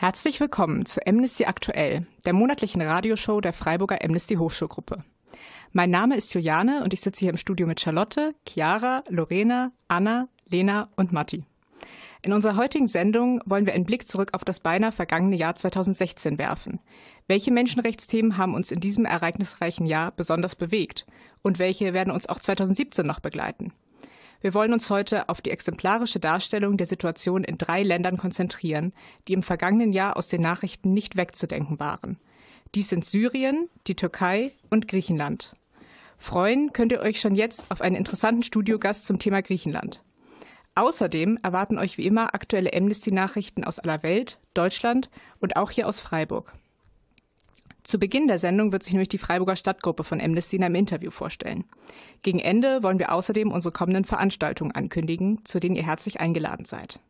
Herzlich willkommen zu Amnesty Aktuell, der monatlichen Radioshow der Freiburger Amnesty Hochschulgruppe. Mein Name ist Juliane und ich sitze hier im Studio mit Charlotte, Chiara, Lorena, Anna, Lena und Matti. In unserer heutigen Sendung wollen wir einen Blick zurück auf das beinahe vergangene Jahr 2016 werfen. Welche Menschenrechtsthemen haben uns in diesem ereignisreichen Jahr besonders bewegt? Und welche werden uns auch 2017 noch begleiten? Wir wollen uns heute auf die exemplarische Darstellung der Situation in drei Ländern konzentrieren, die im vergangenen Jahr aus den Nachrichten nicht wegzudenken waren. Dies sind Syrien, die Türkei und Griechenland. Freuen könnt ihr euch schon jetzt auf einen interessanten Studiogast zum Thema Griechenland. Außerdem erwarten euch wie immer aktuelle Amnesty-Nachrichten aus aller Welt, Deutschland und auch hier aus Freiburg. Zu Beginn der Sendung wird sich nämlich die Freiburger Stadtgruppe von Amnesty in einem Interview vorstellen. Gegen Ende wollen wir außerdem unsere kommenden Veranstaltungen ankündigen, zu denen ihr herzlich eingeladen seid.